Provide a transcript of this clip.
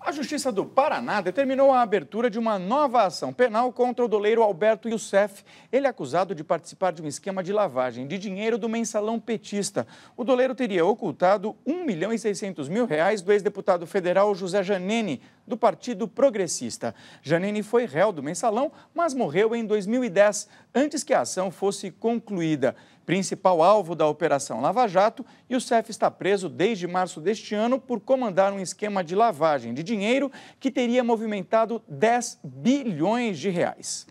A Justiça do Paraná determinou a abertura de uma nova ação penal contra o doleiro Alberto Youssef. Ele é acusado de participar de um esquema de lavagem de dinheiro do mensalão petista. O doleiro teria ocultado 1 milhão e 600 mil reais do ex-deputado federal José Janene do Partido Progressista. Janine foi réu do mensalão, mas morreu em 2010, antes que a ação fosse concluída. Principal alvo da Operação Lava Jato, e o CEF está preso desde março deste ano por comandar um esquema de lavagem de dinheiro que teria movimentado 10 bilhões de reais.